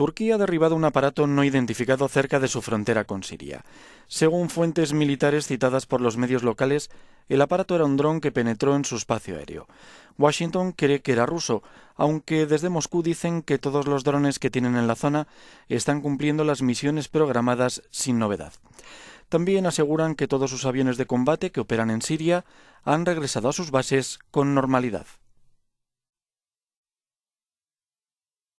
Turquía ha derribado un aparato no identificado cerca de su frontera con Siria. Según fuentes militares citadas por los medios locales, el aparato era un dron que penetró en su espacio aéreo. Washington cree que era ruso, aunque desde Moscú dicen que todos los drones que tienen en la zona están cumpliendo las misiones programadas sin novedad. También aseguran que todos sus aviones de combate que operan en Siria han regresado a sus bases con normalidad.